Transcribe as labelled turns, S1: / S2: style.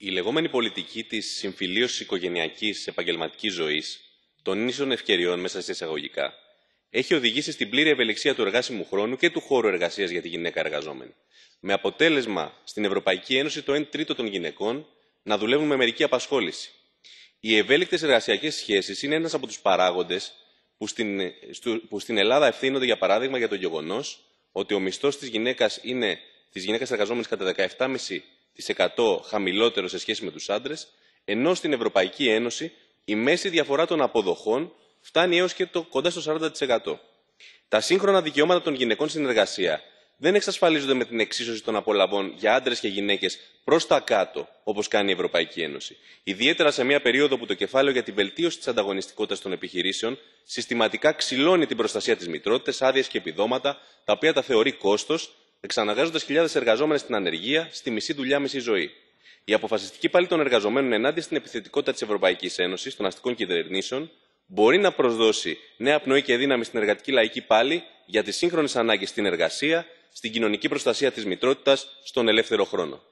S1: Η λεγόμενη πολιτική της συμφιλίωσης οικογενειακής επαγγελματικής ζωής, των ίσων ευκαιριών μέσα σε εισαγωγικά, έχει οδηγήσει στην πλήρη ευελιξία του εργάσιμου χρόνου και του χώρου εργασίας για τη γυναίκα εργαζόμενη. Με αποτέλεσμα στην Ευρωπαϊκή Ένωση το 1 τρίτο των γυναικών να δουλεύουν με μερική απασχόληση. Οι ευέλικτες εργασιακές σχέσεις είναι ένας από τους παράγοντες που, που στην Ελλάδα ευθύνονται, για παράδειγμα, για το γεγονός ότι ο μισθός της γυναίκας είναι της γυναίκας εργαζόμενης κατά 17,5% χαμηλότερο σε σχέση με τους άντρες, ενώ στην Ευρωπαϊκή Ένωση η μέση διαφορά των αποδοχών φτάνει έως και το, κοντά στο 40%. Τα σύγχρονα δικαιώματα των γυναικών στην εργασία δεν εξασφαλίζονται με την εξίσωση των απολαμβών για άντρες και γυναίκες προς τα κάτω, όπως κάνει η Ευρωπαϊκή Ένωση. Ιδιαίτερα σε μια περίοδο που το κεφάλαιο για τη βελτίωση της ανταγωνιστικότητας των επιχειρήσεων συστηματικά ξυλώνει την προστασία της μητρότητας, άδειε και επιδόματα, τα οποία τα θεωρεί κόστος, εξαναγκάζοντα χιλιάδες εργαζόμενες στην ανεργία, στη μισή δουλειά, μισή ζωή. Η αποφασιστική πάλι των εργαζομένων ενάντια στην επιθετικότητα της Ευρωπαϊκής Ένωσης, των αστικών κυβερνήσεων, μπορεί να προσδώσει νέα πνοή και δύναμη στην εργατική λαϊκή πάλι για τις σύγχρονες ανάγκες στην εργασία, στην κοινωνική προστασία της μητρότητας, στον ελεύθερο χρόνο.